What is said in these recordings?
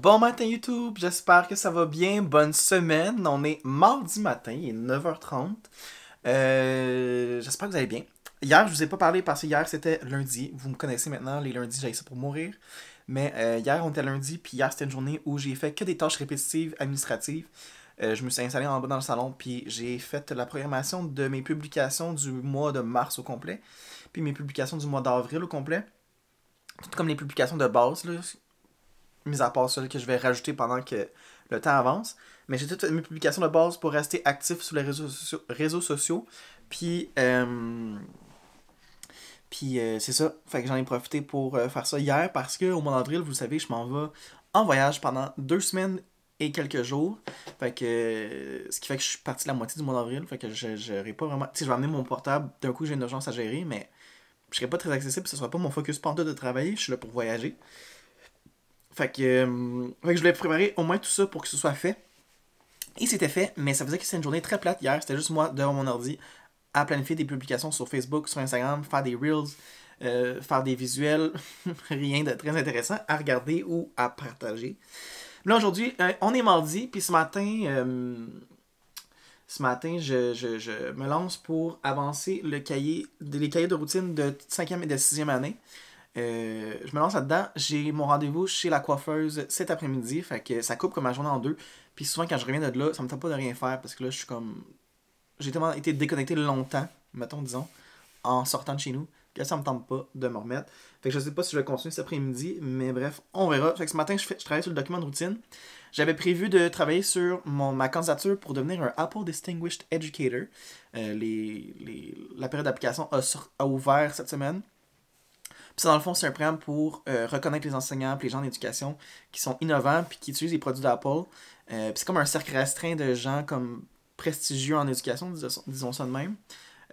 Bon matin YouTube, j'espère que ça va bien, bonne semaine. On est mardi matin, il est 9h30. Euh, j'espère que vous allez bien. Hier, je vous ai pas parlé parce que hier c'était lundi. Vous me connaissez maintenant, les lundis, j'ai ça pour mourir. Mais euh, hier, on était lundi, puis hier, c'était une journée où j'ai fait que des tâches répétitives, administratives. Euh, je me suis installé en bas dans le salon, puis j'ai fait la programmation de mes publications du mois de mars au complet, puis mes publications du mois d'avril au complet. Tout comme les publications de base, là, mis à part celle que je vais rajouter pendant que le temps avance. Mais j'ai toutes mes publications de base pour rester actif sur les réseaux, sociaux, Puis, euh, puis euh, c'est ça. Fait que j'en ai profité pour euh, faire ça hier parce qu'au mois d'avril, vous savez, je m'en vais en voyage pendant deux semaines et quelques jours. Fait que, ce qui fait que je suis parti la moitié du mois d'avril. Fait que je n'aurai pas vraiment. Tu je vais amener mon portable. D'un coup, j'ai une urgence à gérer, mais je serai pas très accessible. Ce sera pas mon focus pendant de travailler. Je suis là pour voyager. Euh, fait que, je voulais préparer au moins tout ça pour que ce soit fait. Et c'était fait, mais ça faisait que c'était une journée très plate hier. C'était juste moi devant mon ordi à planifier des publications sur Facebook, sur Instagram, faire des reels, euh, faire des visuels. Rien de très intéressant à regarder ou à partager. là, aujourd'hui, euh, on est mardi, puis ce matin, ce matin, je, me lance pour avancer le cahier, les cahiers de routine de 5e et de 6e année. Euh, je me lance là-dedans. J'ai mon rendez-vous chez la coiffeuse cet après-midi. Fait que ça coupe comme ma journée en deux. Puis souvent, quand je reviens de là, ça me tente pas de rien faire parce que là, je suis comme. J'ai tellement été déconnecté longtemps, mettons, disons, en sortant de chez nous, que ça me tente pas de me remettre. Fait que je sais pas si je vais continuer cet après-midi, mais bref, on verra. Fait ce matin, je, travaille sur le document de routine. J'avais prévu de travailler sur mon, ma candidature pour devenir un Apple Distinguished Educator. Euh, la période d'application a ouvert cette semaine. Puis dans le fond, c'est un programme pour euh, reconnaître les enseignants, puis les gens d'éducation qui sont innovants, puis qui utilisent les produits d'Apple. Euh, puis c'est comme un cercle restreint de gens comme prestigieux en éducation, disons, ça de même.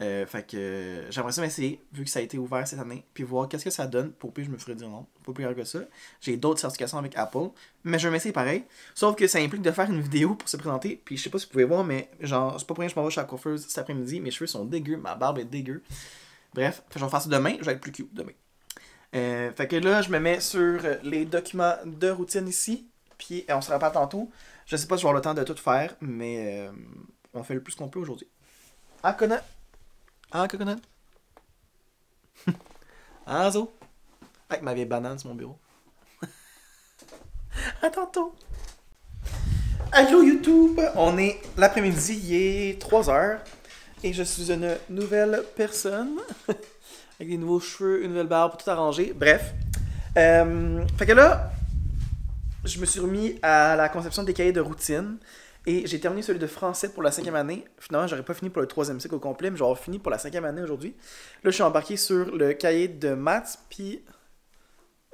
Euh, fait que j'aimerais ça m'essayer, vu que ça a été ouvert cette année, puis voir qu'est-ce que ça donne. Pour plus je me ferais dire non, pas rien que ça. J'ai d'autres certifications avec Apple, mais je vais m'essayer pareil. Sauf que ça implique de faire une vidéo pour se présenter, puis je sais pas si vous pouvez voir, mais genre, c'est pas pour rien que je m'en vais chez la coiffeuse cet après-midi, mes cheveux sont dégueux, ma barbe est dégueu. Bref, je vais faire ça demain, je vais être plus cute demain. Euh, fait que là, je me mets sur euh, les documents de routine ici. Puis euh, on se rappelle tantôt. Je sais pas si je le temps de tout faire, mais on fait le plus qu'on peut aujourd'hui. Ah, Conan! Ah, Conan! ah, Zo! Avec ma vieille banane sur mon bureau. à tantôt! Allô YouTube! On est l'après-midi, il est 3h et je suis une nouvelle personne avec des nouveaux cheveux, une nouvelle barbe, tout arrangé. Bref. Euh, fait que là, je me suis remis à la conception des cahiers de routine et j'ai terminé celui de français pour la cinquième année. Finalement, j'aurais pas fini pour le troisième cycle au complet, mais j'aurais fini pour la cinquième année aujourd'hui. Là, je suis embarqué sur le cahier de maths, puis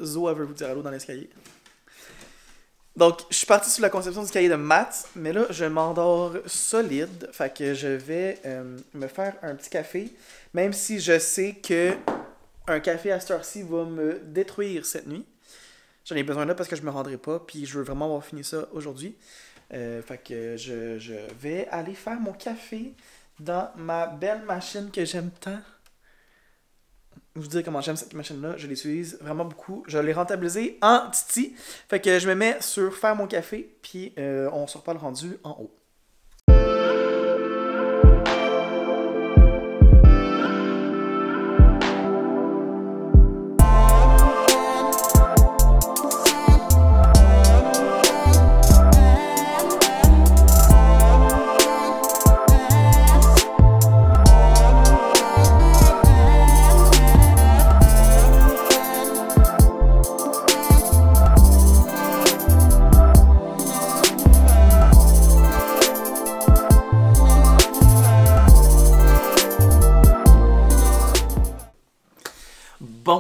Zo, veut vous dire allô dans l'escalier. Donc, je suis parti sur la conception du cahier de maths, mais là, je m'endors solide. Fait que je vais euh, me faire un petit café, même si je sais que un café à cette heure-ci va me détruire cette nuit. J'en ai besoin là parce que je me rendrai pas, puis je veux vraiment avoir fini ça aujourd'hui. Euh, fait que je vais aller faire mon café dans ma belle machine que j'aime tant vous dire comment j'aime cette machine-là. Je l'utilise vraiment beaucoup. Je l'ai rentabilisée en titi. Fait que je me mets sur faire mon café, puis euh, on sort pas le rendu en haut.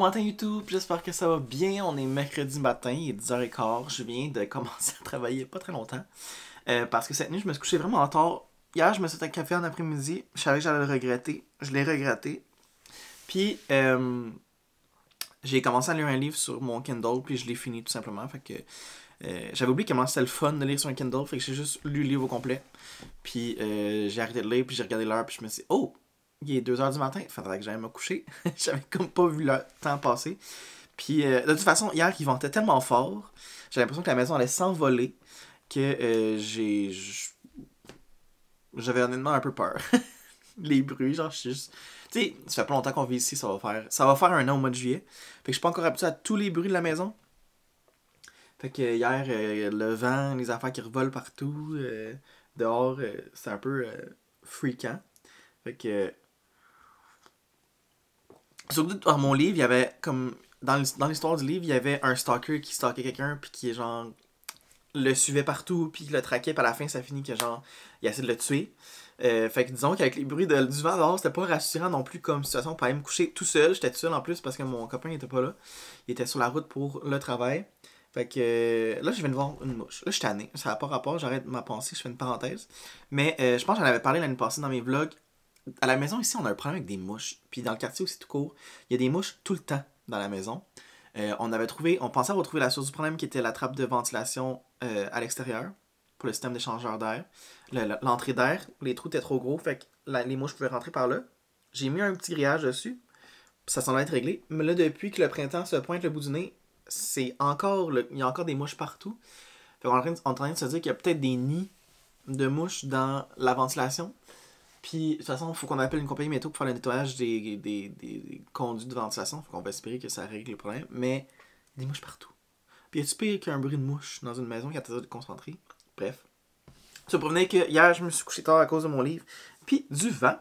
matin YouTube, j'espère que ça va bien. On est mercredi matin, il est 10h15. Je viens de commencer à travailler pas très longtemps. Euh, parce que cette nuit, je me suis couché vraiment tort, Hier, je me suis fait un café en après-midi. Je savais que j'allais le regretter. Je l'ai regretté. Puis, euh, j'ai commencé à lire un livre sur mon Kindle, puis je l'ai fini tout simplement. Fait que euh, j'avais oublié comment c'était le fun de lire sur un Kindle, fait que j'ai juste lu le livre au complet. Puis j'ai arrêté de lire, puis j'ai regardé l'heure, puis je me suis dit, oh, il est 2h du matin, il faudrait que j'aille me coucher. J'avais comme pas vu le temps passer. Puis euh, de toute façon, hier, il ventait tellement fort, J'avais l'impression que la maison allait s'envoler que euh, j'ai. J'avais honnêtement un peu peur. Les bruits, genre, je suis juste. Tu sais, ça fait pas longtemps qu'on vit ici, ça va faire. Ça va faire un an au mois de juillet. Fait que je suis pas encore habitué à tous les bruits de la maison. Fait que hier, euh, le vent, les affaires qui revolent partout, dehors, c'est un peu freakant. Fait que surtout dans ah, mon livre, il y avait comme. Dans l'histoire du livre, il y avait un stalker qui stalkait quelqu'un, puis qui, genre, le suivait partout, puis le traquait, puis à la fin, ça finit que, genre, il essaie de le tuer. Euh, fait que disons qu'avec les bruits de, du vent dehors, c'était pas rassurant non plus comme situation. Pour aller me coucher tout seul, j'étais tout seul en plus parce que mon copain était pas là. Il était sur la route pour le travail. Fait que euh, là, je viens de voir une mouche. Là, je suis tanné. Ça n'a pas rapport, j'arrête ma pensée, je fais une parenthèse. Mais euh, je pense que j'en avais parlé l'année passée dans mes vlogs à la maison ici, on a un problème avec des mouches. Puis dans le quartier aussi tout court, il y a des mouches tout le temps dans la maison. Euh, on avait trouvé, on pensait avoir trouvé la source du problème qui était la trappe de ventilation euh, à l'extérieur pour le système d'échangeur d'air. L'entrée d'air, les trous étaient trop gros, fait que les mouches pouvaient rentrer par là. J'ai mis un petit grillage dessus, ça semble être réglé. Mais là, depuis que le printemps se pointe le bout du nez, c'est encore il y a encore des mouches partout. Fait on est en train de se dire qu'il y a peut-être des nids de mouches dans la ventilation. Puis, de toute façon, il faut qu'on appelle une compagnie métaux pour faire le nettoyage des, des, des, conduits de ventilation. Faut qu'on va espérer que ça règle le problème. Mais, des mouches partout. Puis, y a-tu pire qu'un bruit de mouche dans une maison qui a t'as de concentrer? Bref. Ça provenait que hier, je me suis couché tard à cause de mon livre. Puis, du vent.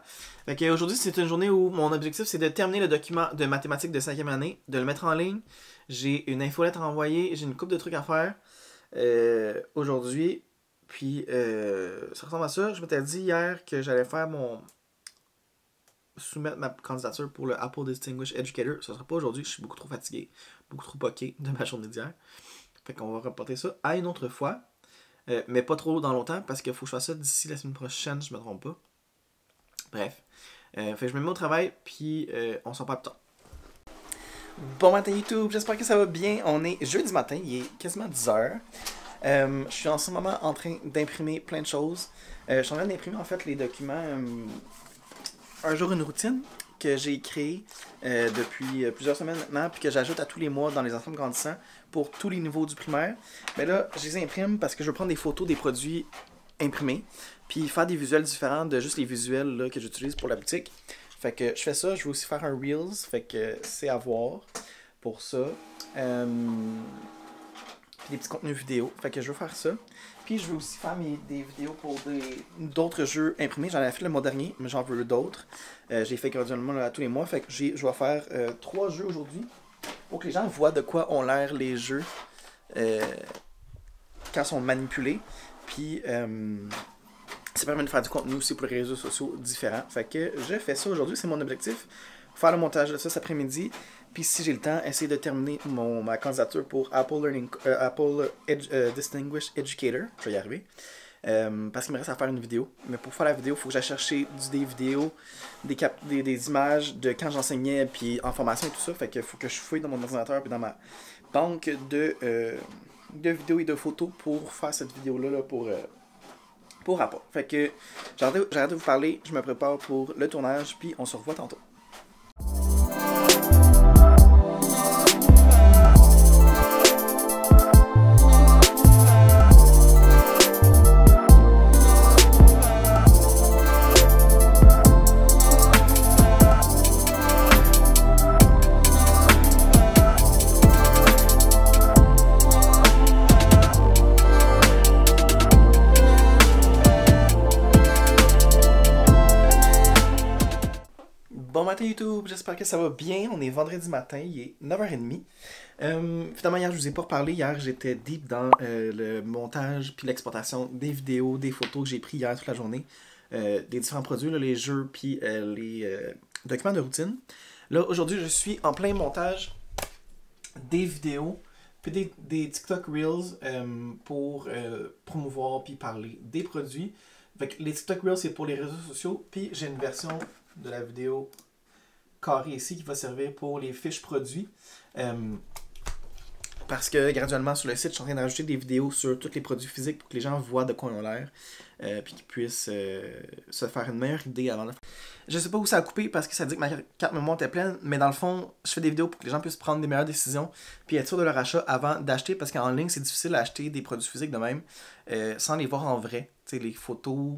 Fait aujourd'hui, c'est une journée où mon objectif, c'est de terminer le document de mathématiques de 5e année, de le mettre en ligne. J'ai une infolette à envoyer, j'ai une coupe de trucs à faire euh, aujourd'hui. Puis, euh, ça ressemble à ça. Je m'étais dit hier que j'allais faire mon. soumettre ma candidature pour le Apple Distinguished Educator. Ce ne sera pas aujourd'hui, je suis beaucoup trop fatigué, beaucoup trop poqué de ma journée d'hier. Fait qu'on va reporter ça à une autre fois. Euh, mais pas trop dans longtemps parce qu'il faut que je fasse ça d'ici la semaine prochaine, je me trompe pas. Bref. Euh, fait que je me mets au travail, puis on s'en parle plus temps Bon matin YouTube, j'espère que ça va bien. On est jeudi matin, il est quasiment 10h. Euh, je suis en ce moment en train d'imprimer plein de choses. Euh, je suis en train d'imprimer en fait les documents euh, Un jour une routine que j'ai créé depuis plusieurs semaines maintenant, puis que j'ajoute à tous les mois dans les enfants grandissants pour tous les niveaux du primaire. Mais là, je les imprime parce que je veux prendre des photos des produits imprimés, puis faire des visuels différents de juste les visuels là, que j'utilise pour la boutique. Fait que je fais ça, je vais aussi faire un Reels, fait que c'est à voir pour ça des petits contenus vidéo. Fait que je veux faire ça. Puis je veux aussi faire des vidéos pour d'autres jeux imprimés. J'en ai fait le mois dernier, mais j'en veux d'autres. Euh, j'ai fait graduellement là, tous les mois. Fait que je vais faire euh, trois jeux aujourd'hui pour que les gens voient de quoi ont l'air les jeux euh, quand ils sont manipulés. Puis ça permet de faire du contenu aussi pour les réseaux sociaux différents. Fait que je fais ça aujourd'hui, c'est mon objectif. Faire le montage de ça cet après-midi. Puis si j'ai le temps, essayer de terminer mon, ma candidature pour Apple, Learning, euh, euh, Distinguished Educator. Je vais y arriver. Euh, parce qu'il me reste à faire une vidéo. Mais pour faire la vidéo, il faut que j'aille chercher des vidéos, des, des, images de quand j'enseignais, puis en formation et tout ça. Fait que faut que je fouille dans mon ordinateur puis dans ma banque de, de vidéos et de photos pour faire cette vidéo-là pour pour rapport. Fait que j'arrête de vous parler, je me prépare pour le tournage, puis on se revoit tantôt. YouTube, j'espère que ça va bien. On est vendredi matin, il est 9h30. Euh, finalement, hier, je vous ai pas reparlé. Hier, j'étais deep dans euh, le montage puis l'exportation des vidéos, des photos que j'ai pris hier toute la journée, euh, des différents produits, les jeux puis euh, les documents de routine. Là, aujourd'hui, je suis en plein montage des vidéos puis des, TikTok Reels pour promouvoir puis parler des produits. les TikTok Reels, c'est pour les réseaux sociaux, puis j'ai une version de la vidéo carré ici qui va servir pour les fiches produits. Euh, parce que graduellement sur le site, je suis en train d'ajouter des vidéos sur tous les produits physiques pour que les gens voient de quoi ils ont l'air, et euh, puis qu'ils puissent euh, se faire une meilleure idée avant la Je sais pas où ça a coupé parce que ça dit que ma carte mémoire était pleine, mais dans le fond, je fais des vidéos pour que les gens puissent prendre des meilleures décisions, puis être sûr de leur achat avant d'acheter, parce qu'en ligne, c'est difficile d'acheter des produits physiques de même sans les voir en vrai. Tu sais, les photos,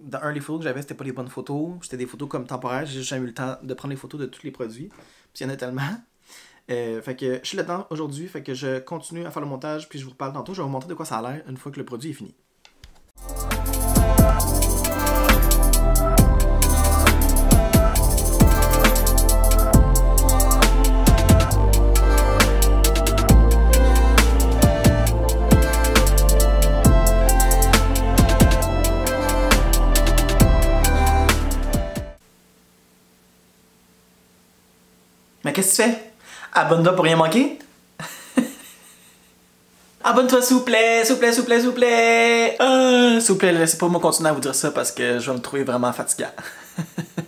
dans un, les photos que j'avais, c'était pas les bonnes photos. C'était des photos comme temporaires. J'ai jamais eu le temps de prendre les photos de tous les produits. Puis il y en a tellement. Euh, fait que je suis là-dedans aujourd'hui. Fait que je continue à faire le montage. Puis je vous reparle tantôt. Je vais vous montrer de quoi ça a l'air une fois que le produit est fini. qu'est-ce que tu fais? Abonne-toi pour rien manquer. Abonne-toi, s'il vous plaît, s'il vous plaît, s'il vous plaît, s'il vous plaît. Euh, s'il vous plaît, laissez pas moi continuer à vous dire ça parce que je vais me trouver vraiment fatiguant.